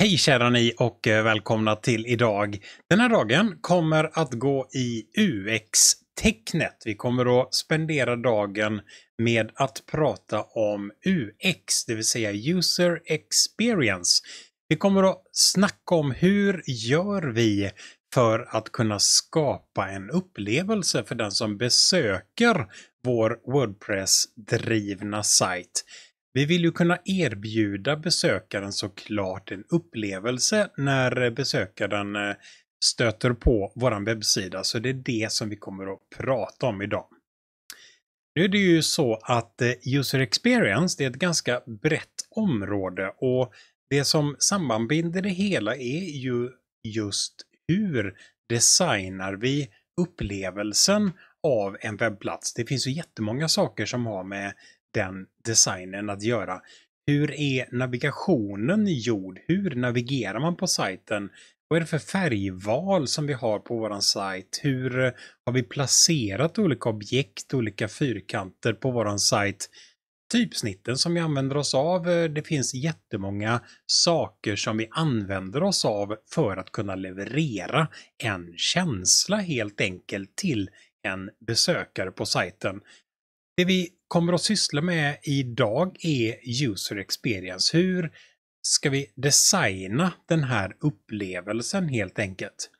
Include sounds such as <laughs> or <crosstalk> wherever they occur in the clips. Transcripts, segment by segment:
Hej kära ni och eh, välkomna till idag. Den här dagen kommer att gå i UX-tecknet. Vi kommer att spendera dagen med att prata om UX, det vill säga User Experience. Vi kommer att snacka om hur gör vi för att kunna skapa en upplevelse för den som besöker vår Wordpress-drivna sajt. Vi vill ju kunna erbjuda besökaren såklart en upplevelse när besökaren eh, stöter på vår webbsida, så det är det som vi kommer att prata om idag. Nu är det ju så att eh, user experience, det är ett ganska brett område och det som sammanbinder det hela är ju just hur designar vi upplevelsen av en webbplats. Det finns ju jättemånga saker som har med den designen att göra. Hur är navigationen gjord? Hur navigerar man på sajten? Vad är det för färgval som vi har på våran sajt? Hur eh, har vi placerat olika objekt, olika fyrkanter på våran sajt? Typsnitten som vi använder oss av, eh, det finns jättemånga saker som vi använder oss av för att kunna leverera en känsla helt enkelt till en besökare på sajten. Det vi kommer att syssla med idag är user experience. Hur ska vi designa den här upplevelsen helt enkelt?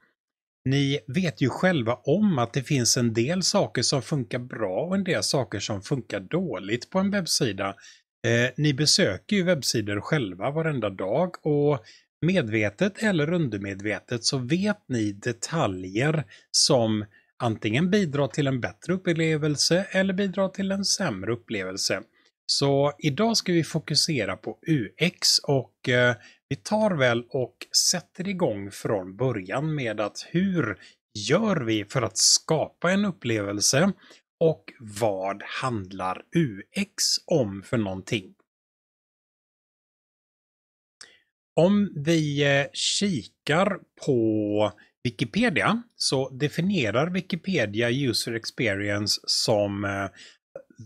Ni vet ju själva om att det finns en del saker som funkar bra och en del saker som funkar dåligt på en webbsida. Eh, ni besöker ju webbsidor själva varenda dag och medvetet eller undermedvetet så vet ni detaljer som antingen bidra till en bättre upplevelse eller bidra till en sämre upplevelse. Så idag ska vi fokusera på UX och eh, vi tar väl och sätter igång från början med att hur gör vi för att skapa en upplevelse och vad handlar UX om för någonting? Om vi eh, kikar på Wikipedia så definierar Wikipedia user experience som eh,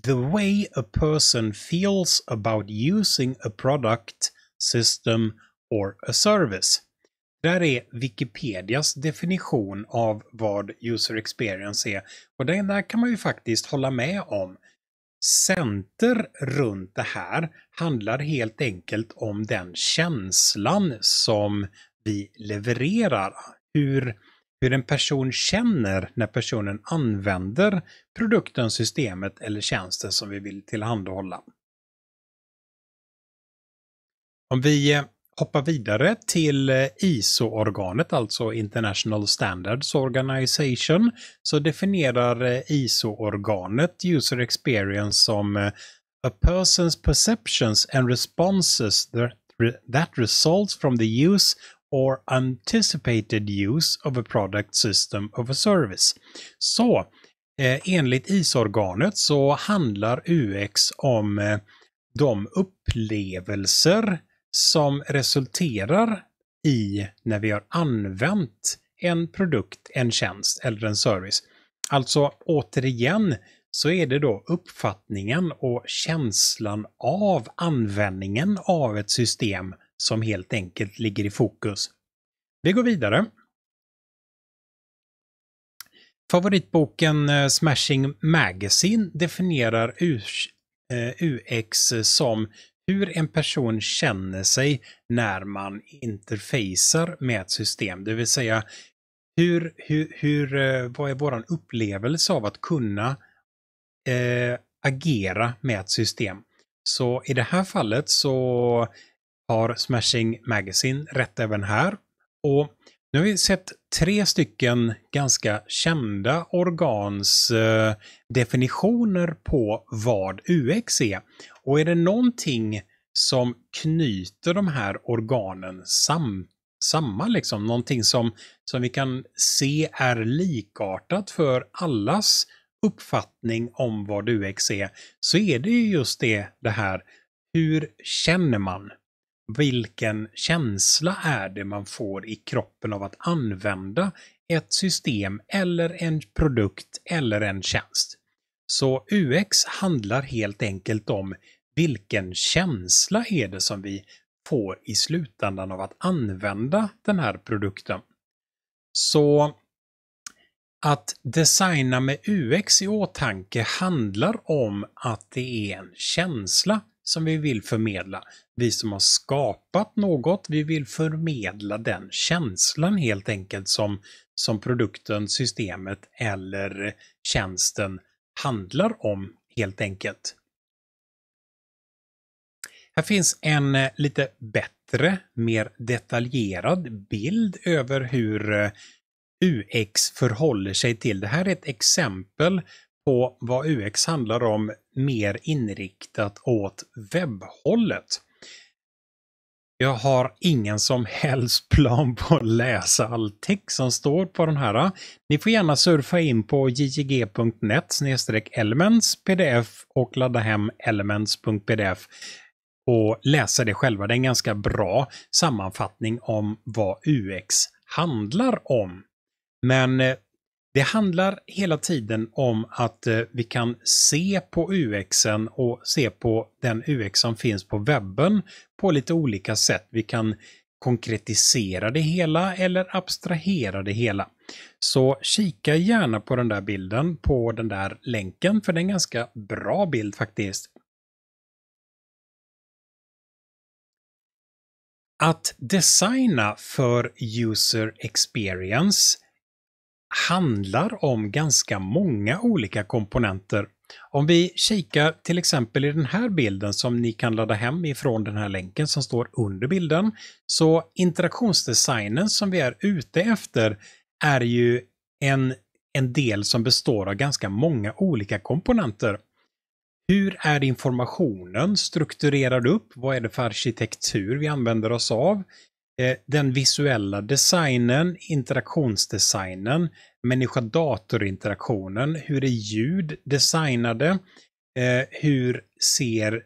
the way a person feels about using a product, system or a service. Där är Wikipedias definition av vad user experience är. Och den där kan man ju faktiskt hålla med om. Center runt det här handlar helt enkelt om den känslan som vi levererar hur, hur en person känner när personen använder produkten, systemet eller tjänsten som vi vill tillhandahålla. Om vi eh, hoppar vidare till eh, ISO-organet, alltså International Standards Organization, så definierar eh, ISO-organet User Experience som A person's perceptions and responses that, that results from the use or anticipated use of a product, system of a service. Så eh, enligt IS-organet så handlar UX om eh, de upplevelser som resulterar i när vi har använt en produkt, en tjänst eller en service. Alltså återigen så är det då uppfattningen och känslan av användningen av ett system som helt enkelt ligger i fokus. Vi går vidare. Favoritboken eh, Smashing Magazine definierar UX eh, som hur en person känner sig när man interfacear med ett system, det vill säga hur, hur, hur, eh, vad är våran upplevelse av att kunna eh, agera med ett system? Så i det här fallet så har Smashing Magazine rätt även här. Och nu har vi sett tre stycken ganska kända organs eh, definitioner på vad UX är. Och är det någonting som knyter de här organen sam samman, liksom, någonting som, som vi kan se är likartat för allas uppfattning om vad UX är, så är det ju just det, det här, hur känner man? vilken känsla är det man får i kroppen av att använda ett system eller en produkt eller en tjänst. Så UX handlar helt enkelt om vilken känsla är det som vi får i slutändan av att använda den här produkten. Så att designa med UX i åtanke handlar om att det är en känsla som vi vill förmedla vi som har skapat något, vi vill förmedla den känslan helt enkelt som, som produkten, systemet eller tjänsten handlar om helt enkelt. Här finns en eh, lite bättre, mer detaljerad bild över hur eh, UX förhåller sig till. Det här är ett exempel på vad UX handlar om mer inriktat åt webbhållet. Jag har ingen som helst plan på att läsa all text som står på den här. Ni får gärna surfa in på jjg.net elements pdf och ladda hem elements.pdf och läsa det själva. Det är en ganska bra sammanfattning om vad UX handlar om. Men eh, det handlar hela tiden om att eh, vi kan se på UXen och se på den UX som finns på webben på lite olika sätt. Vi kan konkretisera det hela eller abstrahera det hela. Så kika gärna på den där bilden på den där länken för det är en ganska bra bild faktiskt. Att designa för user experience handlar om ganska många olika komponenter. Om vi kikar till exempel i den här bilden som ni kan ladda hem ifrån den här länken som står under bilden, så interaktionsdesignen som vi är ute efter är ju en, en del som består av ganska många olika komponenter. Hur är informationen strukturerad upp? Vad är det för arkitektur vi använder oss av? Eh, den visuella designen, interaktionsdesignen, människa-dator-interaktionen, hur är ljud designade, eh, hur ser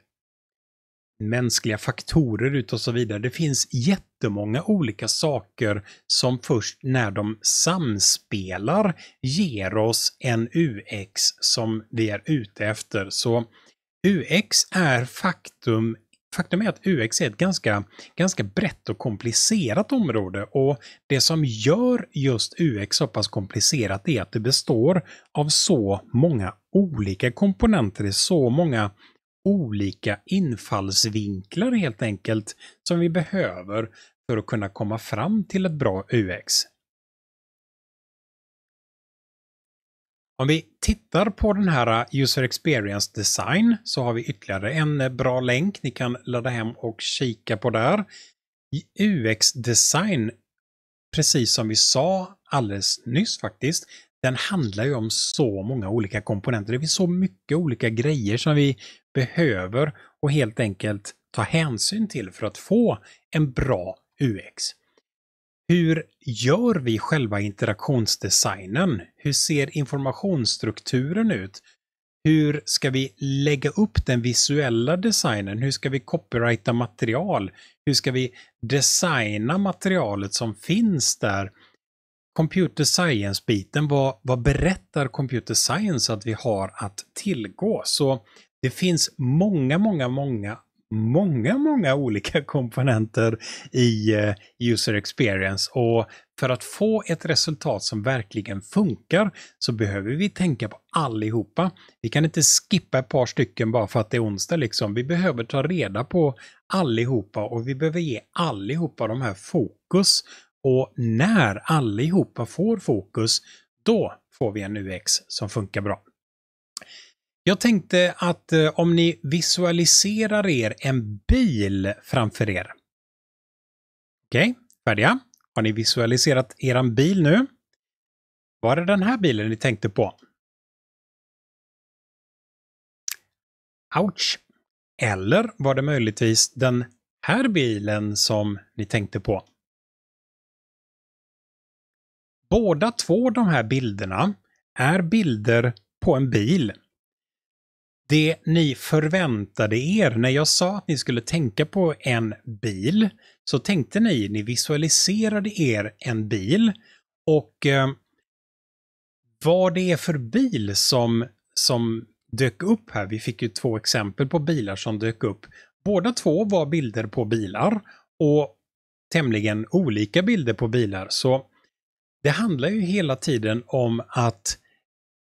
mänskliga faktorer ut och så vidare. Det finns jättemånga olika saker som först när de samspelar ger oss en UX som vi är ute efter. Så UX är faktum faktum är att UX är ett ganska, ganska brett och komplicerat område och det som gör just UX så pass komplicerat är att det består av så många olika komponenter, i så många olika infallsvinklar helt enkelt som vi behöver för att kunna komma fram till ett bra UX. Om vi tittar på den här uh, User Experience Design så har vi ytterligare en uh, bra länk ni kan ladda hem och kika på där. UX Design, precis som vi sa alldeles nyss faktiskt, den handlar ju om så många olika komponenter. Det finns så mycket olika grejer som vi behöver och helt enkelt ta hänsyn till för att få en bra UX. Hur gör vi själva interaktionsdesignen? Hur ser informationsstrukturen ut? Hur ska vi lägga upp den visuella designen? Hur ska vi copyrighta material? Hur ska vi designa materialet som finns där? Computer science-biten, vad, vad berättar computer science att vi har att tillgå? Så det finns många, många, många många, många olika <laughs> komponenter i eh, user experience och för att få ett resultat som verkligen funkar så behöver vi tänka på allihopa. Vi kan inte skippa ett par stycken bara för att det är onsdag liksom. Vi behöver ta reda på allihopa och vi behöver ge allihopa de här fokus. Och när allihopa får fokus, då får vi en UX som funkar bra. Jag tänkte att eh, om ni visualiserar er en bil framför er. Okej, okay, färdiga? Har ni visualiserat eran bil nu? Var det den här bilen ni tänkte på? Ouch! Eller var det möjligtvis den här bilen som ni tänkte på? Båda två de här bilderna är bilder på en bil det ni förväntade er. När jag sa att ni skulle tänka på en bil så tänkte ni, ni visualiserade er en bil och eh, vad det är för bil som, som dök upp här. Vi fick ju två exempel på bilar som dök upp. Båda två var bilder på bilar och tämligen olika bilder på bilar. Så det handlar ju hela tiden om att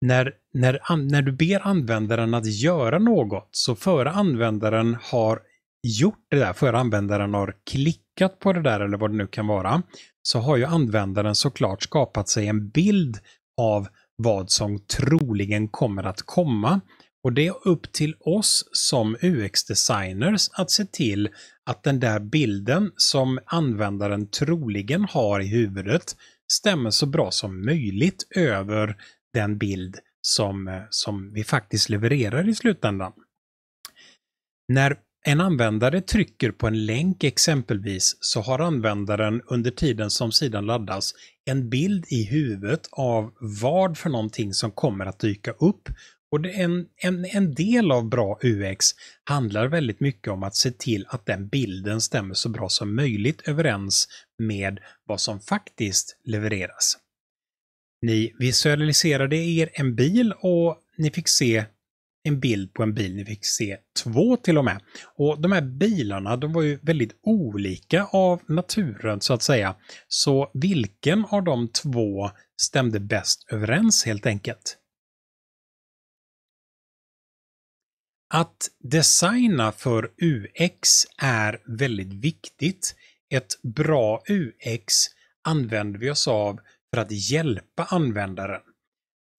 när, när, när du ber användaren att göra något så före användaren har gjort det där, före användaren har klickat på det där eller vad det nu kan vara, så har ju användaren såklart skapat sig en bild av vad som troligen kommer att komma. Och det är upp till oss som UX-designers att se till att den där bilden som användaren troligen har i huvudet stämmer så bra som möjligt över den bild som, eh, som vi faktiskt levererar i slutändan. När en användare trycker på en länk exempelvis så har användaren under tiden som sidan laddas en bild i huvudet av vad för någonting som kommer att dyka upp. Och en, en, en del av bra UX handlar väldigt mycket om att se till att den bilden stämmer så bra som möjligt överens med vad som faktiskt levereras. Ni visualiserade er en bil och ni fick se en bild på en bil. Ni fick se två till och med. Och de här bilarna, de var ju väldigt olika av naturen så att säga. Så vilken av de två stämde bäst överens helt enkelt? Att designa för UX är väldigt viktigt. Ett bra UX använder vi oss av för att hjälpa användaren.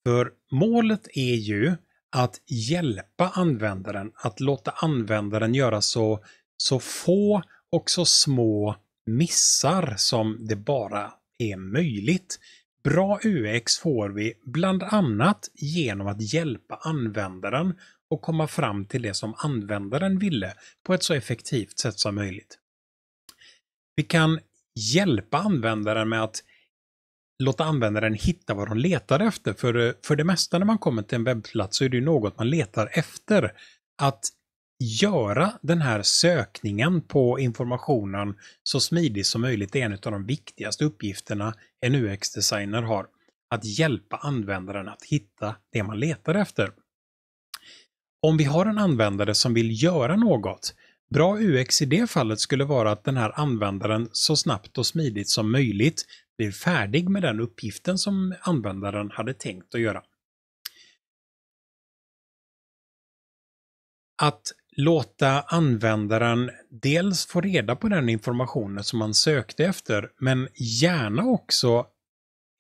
För målet är ju att hjälpa användaren, att låta användaren göra så, så få och så små missar som det bara är möjligt. Bra UX får vi bland annat genom att hjälpa användaren och komma fram till det som användaren ville på ett så effektivt sätt som möjligt. Vi kan hjälpa användaren med att låta användaren hitta vad de letar efter. För, eh, för det mesta när man kommer till en webbplats så är det ju något man letar efter. Att göra den här sökningen på informationen så smidig som möjligt är en av de viktigaste uppgifterna en UX-designer har. Att hjälpa användaren att hitta det man letar efter. Om vi har en användare som vill göra något, bra UX i det fallet skulle vara att den här användaren så snabbt och smidigt som möjligt blev färdig med den uppgiften som användaren hade tänkt att göra. Att låta användaren dels få reda på den informationen som man sökte efter, men gärna också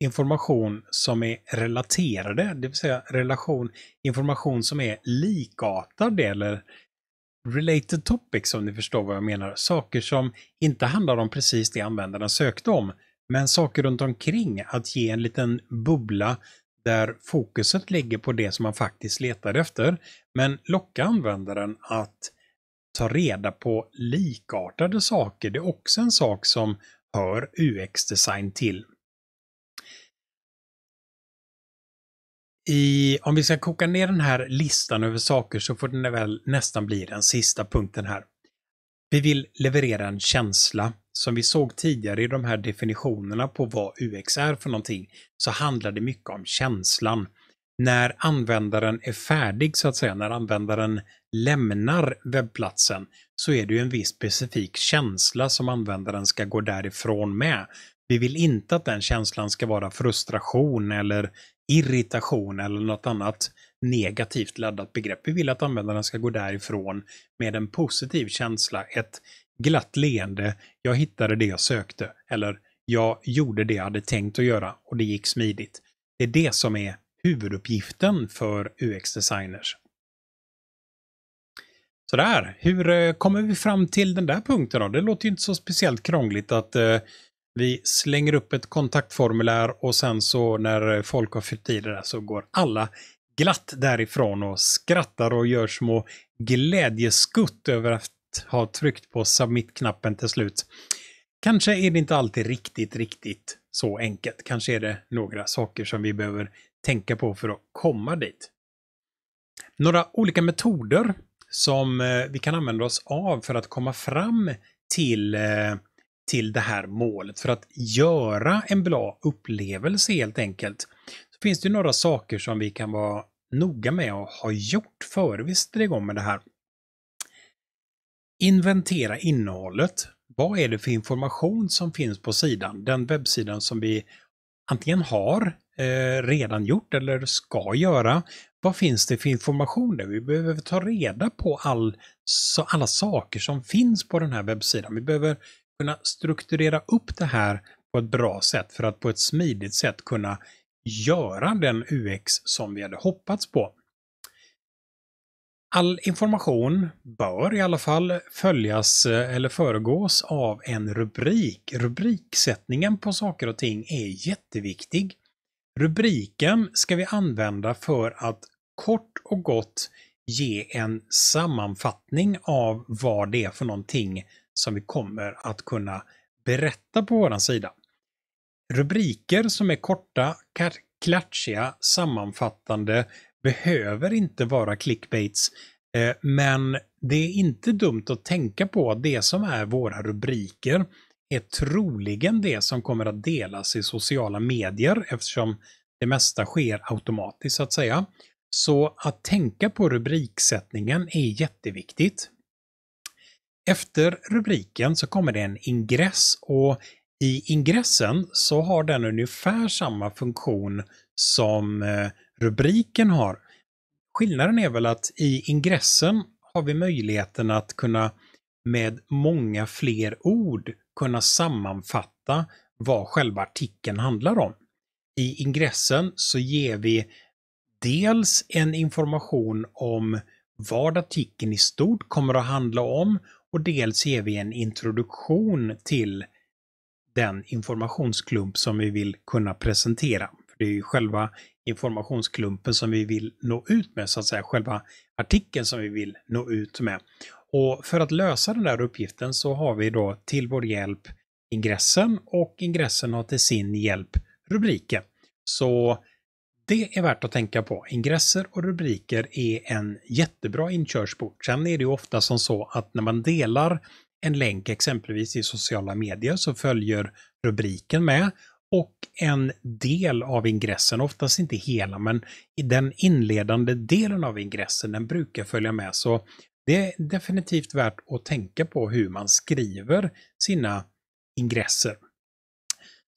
information som är relaterade, det vill säga relation, information som är likartad eller related topics om ni förstår vad jag menar. Saker som inte handlar om precis det användaren sökte om, men saker runt omkring, att ge en liten bubbla där fokuset ligger på det som man faktiskt letar efter, men locka användaren att ta reda på likartade saker. Det är också en sak som hör UX-design till. I, om vi ska koka ner den här listan över saker så får den väl nästan bli den sista punkten här. Vi vill leverera en känsla. Som vi såg tidigare i de här definitionerna på vad UX är för någonting så handlar det mycket om känslan. När användaren är färdig så att säga, när användaren lämnar webbplatsen så är det ju en viss specifik känsla som användaren ska gå därifrån med. Vi vill inte att den känslan ska vara frustration eller irritation eller något annat negativt laddat begrepp. Vi vill att användarna ska gå därifrån med en positiv känsla, ett glatt leende. Jag hittade det jag sökte eller jag gjorde det jag hade tänkt att göra och det gick smidigt. Det är det som är huvuduppgiften för UX-designers. Sådär, hur eh, kommer vi fram till den där punkten då? Det låter ju inte så speciellt krångligt att eh, vi slänger upp ett kontaktformulär och sen så när folk har fyllt i det där så går alla glatt därifrån och skrattar och gör små glädjeskutt över att ha tryckt på submit-knappen till slut. Kanske är det inte alltid riktigt, riktigt så enkelt. Kanske är det några saker som vi behöver tänka på för att komma dit. Några olika metoder som eh, vi kan använda oss av för att komma fram till, eh, till det här målet. För att göra en bra upplevelse helt enkelt finns det några saker som vi kan vara noga med att ha gjort före vi sätter igång med det här. Inventera innehållet. Vad är det för information som finns på sidan? Den webbsidan som vi antingen har eh, redan gjort eller ska göra. Vad finns det för information där? Vi behöver ta reda på all, så, alla saker som finns på den här webbsidan. Vi behöver kunna strukturera upp det här på ett bra sätt för att på ett smidigt sätt kunna göra den UX som vi hade hoppats på. All information bör i alla fall följas eh, eller föregås av en rubrik. Rubriksättningen på saker och ting är jätteviktig. Rubriken ska vi använda för att kort och gott ge en sammanfattning av vad det är för någonting som vi kommer att kunna berätta på våran sida. Rubriker som är korta, klatschiga, sammanfattande behöver inte vara clickbaits. Eh, men det är inte dumt att tänka på att det som är våra rubriker är troligen det som kommer att delas i sociala medier eftersom det mesta sker automatiskt så att säga. Så att tänka på rubriksättningen är jätteviktigt. Efter rubriken så kommer det en ingress och i ingressen så har den ungefär samma funktion som eh, rubriken har. Skillnaden är väl att i ingressen har vi möjligheten att kunna med många fler ord kunna sammanfatta vad själva artikeln handlar om. I ingressen så ger vi dels en information om vad artikeln i stort kommer att handla om och dels ger vi en introduktion till den informationsklump som vi vill kunna presentera. För Det är ju själva informationsklumpen som vi vill nå ut med, så att säga, själva artikeln som vi vill nå ut med. Och för att lösa den där uppgiften så har vi då till vår hjälp ingressen och ingressen har till sin hjälp rubriken. Så det är värt att tänka på. Ingresser och rubriker är en jättebra inkörsport. Sen är det ju ofta som så att när man delar en länk exempelvis i sociala medier så följer rubriken med och en del av ingressen, oftast inte hela, men i den inledande delen av ingressen, den brukar följa med. Så det är definitivt värt att tänka på hur man skriver sina ingresser.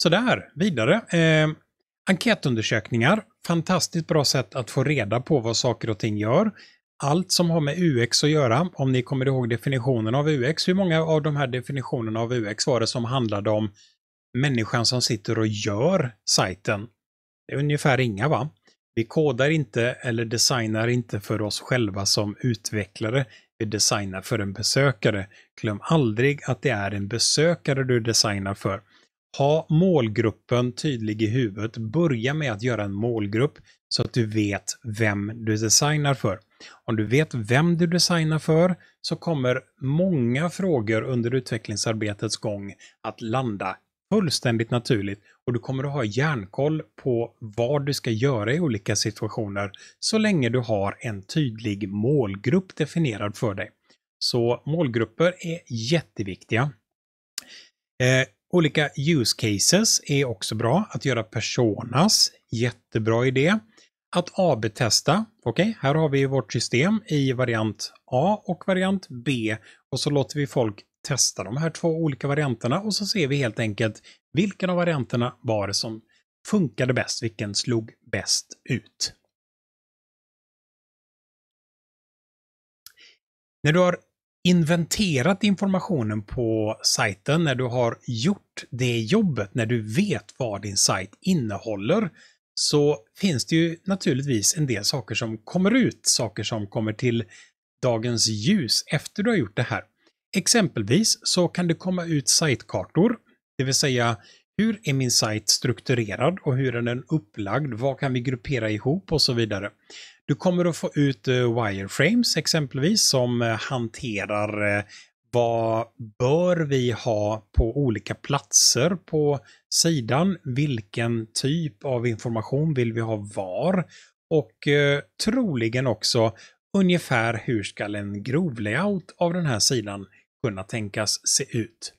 Sådär, vidare. Eh, enkätundersökningar, fantastiskt bra sätt att få reda på vad saker och ting gör allt som har med UX att göra, om ni kommer ihåg definitionen av UX, hur många av de här definitionerna av UX var det som handlade om människan som sitter och gör sajten? Det är ungefär inga va? Vi kodar inte eller designar inte för oss själva som utvecklare. Vi designar för en besökare. Glöm aldrig att det är en besökare du designar för. Ha målgruppen tydlig i huvudet. Börja med att göra en målgrupp så att du vet vem du designar för. Om du vet vem du designar för så kommer många frågor under utvecklingsarbetets gång att landa fullständigt naturligt och du kommer att ha järnkoll på vad du ska göra i olika situationer så länge du har en tydlig målgrupp definierad för dig. Så målgrupper är jätteviktiga. Eh, Olika use cases är också bra. Att göra personas, jättebra idé. Att AB-testa, okej, okay, här har vi vårt system i variant A och variant B och så låter vi folk testa de här två olika varianterna och så ser vi helt enkelt vilken av varianterna var det som funkade bäst, vilken slog bäst ut. När du har inventerat informationen på sajten, när du har gjort det jobbet, när du vet vad din sajt innehåller, så finns det ju naturligtvis en del saker som kommer ut, saker som kommer till dagens ljus efter du har gjort det här. Exempelvis så kan det komma ut sajtkartor, det vill säga hur är min sajt strukturerad och hur är den upplagd? Vad kan vi gruppera ihop och så vidare? Du kommer att få ut eh, wireframes exempelvis som eh, hanterar eh, vad bör vi ha på olika platser på sidan? Vilken typ av information vill vi ha var? Och eh, troligen också ungefär hur ska en grov layout av den här sidan kunna tänkas se ut?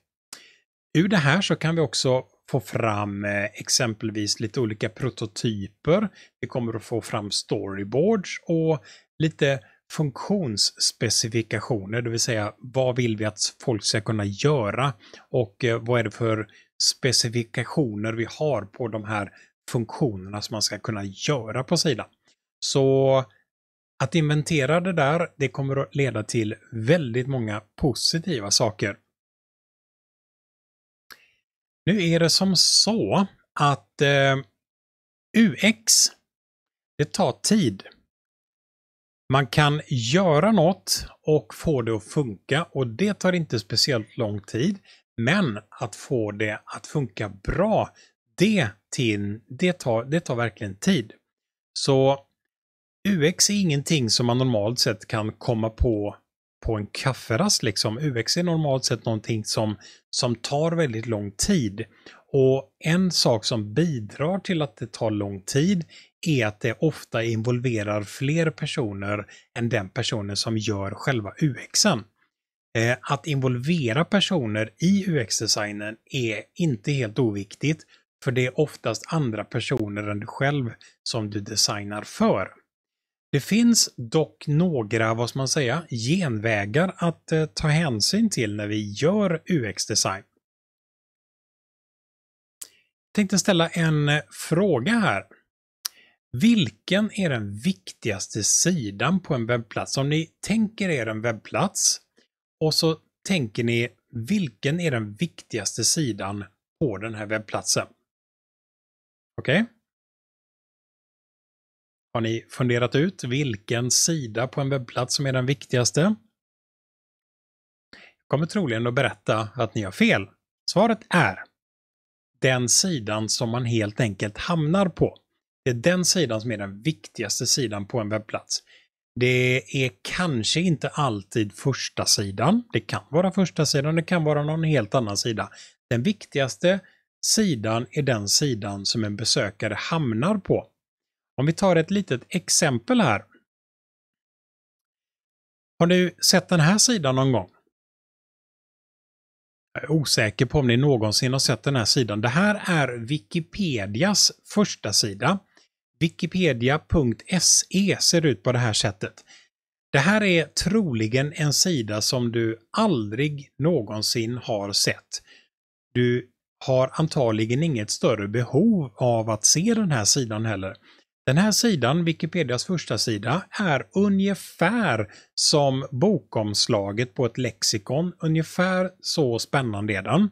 Ur det här så kan vi också få fram eh, exempelvis lite olika prototyper. Vi kommer att få fram storyboards och lite funktionsspecifikationer, det vill säga vad vill vi att folk ska kunna göra och eh, vad är det för specifikationer vi har på de här funktionerna som man ska kunna göra på sidan. Så att inventera det där, det kommer att leda till väldigt många positiva saker. Nu är det som så att eh, UX, det tar tid. Man kan göra något och få det att funka och det tar inte speciellt lång tid. Men att få det att funka bra, det, till, det, tar, det tar verkligen tid. Så UX är ingenting som man normalt sett kan komma på på en kafferast liksom. UX är normalt sett någonting som, som tar väldigt lång tid. Och en sak som bidrar till att det tar lång tid är att det ofta involverar fler personer än den personen som gör själva UXen. Eh, att involvera personer i UX-designen är inte helt oviktigt, för det är oftast andra personer än du själv som du designar för. Det finns dock några, vad ska man säga, genvägar att eh, ta hänsyn till när vi gör UX-design. Jag tänkte ställa en eh, fråga här. Vilken är den viktigaste sidan på en webbplats? Om ni tänker er en webbplats och så tänker ni vilken är den viktigaste sidan på den här webbplatsen? Okej? Okay. Har ni funderat ut vilken sida på en webbplats som är den viktigaste? Jag kommer troligen att berätta att ni har fel. Svaret är den sidan som man helt enkelt hamnar på. Det är den sidan som är den viktigaste sidan på en webbplats. Det är kanske inte alltid första sidan. Det kan vara första sidan, det kan vara någon helt annan sida. Den viktigaste sidan är den sidan som en besökare hamnar på. Om vi tar ett litet exempel här. Har du sett den här sidan någon gång? Jag är osäker på om ni någonsin har sett den här sidan. Det här är Wikipedias första sida. Wikipedia.se ser ut på det här sättet. Det här är troligen en sida som du aldrig någonsin har sett. Du har antagligen inget större behov av att se den här sidan heller. Den här sidan, Wikipedias första sida, är ungefär som bokomslaget på ett lexikon. Ungefär så spännande är den.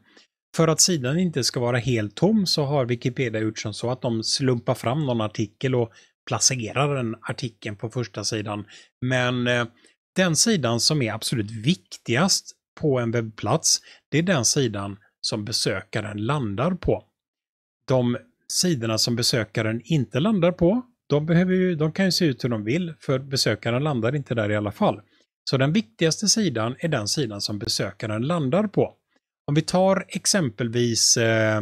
För att sidan inte ska vara helt tom så har Wikipedia gjort som så att de slumpar fram någon artikel och placerar den artikeln på första sidan. Men eh, den sidan som är absolut viktigast på en webbplats, det är den sidan som besökaren landar på. De sidorna som besökaren inte landar på, de, behöver ju, de kan ju se ut hur de vill, för besökaren landar inte där i alla fall. Så den viktigaste sidan är den sidan som besökaren landar på. Om vi tar exempelvis eh,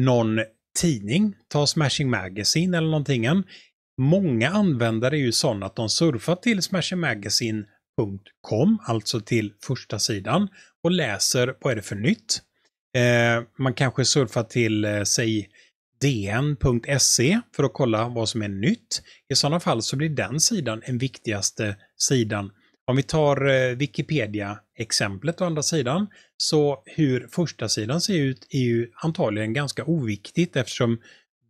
någon tidning, ta Smashing Magazine eller någonting. Många användare är ju sådana att de surfar till smashingmagazine.com, alltså till första sidan och läser vad är det för nytt? Eh, man kanske surfar till, eh, säg, dn.se för att kolla vad som är nytt. I sådana fall så blir den sidan den viktigaste sidan. Om vi tar eh, Wikipedia-exemplet å andra sidan, så hur första sidan ser ut är ju antagligen ganska oviktigt eftersom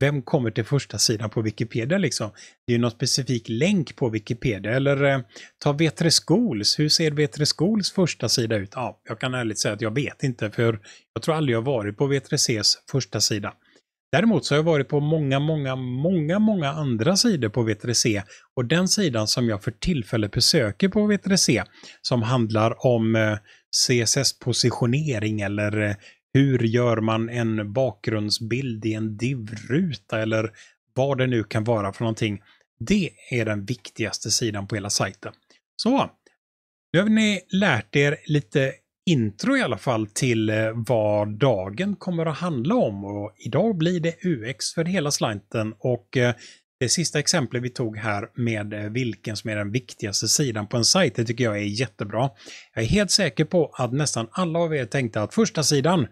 vem kommer till första sidan på Wikipedia liksom? Det är ju någon specifik länk på Wikipedia. Eller eh, ta Vetre Schools, hur ser Vetre Schools första sida ut? Ja, jag kan ärligt säga att jag vet inte för jag tror aldrig jag varit på Vetre cs första sida. Däremot så har jag varit på många, många, många, många andra sidor på Vetre c och den sidan som jag för tillfället besöker på Vetre c som handlar om eh, CSS-positionering eller eh, hur gör man en bakgrundsbild i en div-ruta eller vad det nu kan vara för någonting. Det är den viktigaste sidan på hela sajten. Så, nu har ni lärt er lite intro i alla fall till eh, vad dagen kommer att handla om och idag blir det UX för hela slanten och eh, det sista exemplet vi tog här med eh, vilken som är den viktigaste sidan på en sajt, det tycker jag är jättebra. Jag är helt säker på att nästan alla av er tänkte att första sidan,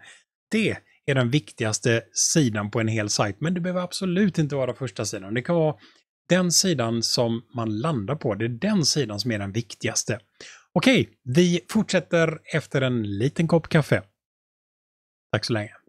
det är den viktigaste sidan på en hel sajt, men det behöver absolut inte vara första sidan. Det kan vara den sidan som man landar på, det är den sidan som är den viktigaste. Okej, vi fortsätter efter en liten kopp kaffe. Tack så länge.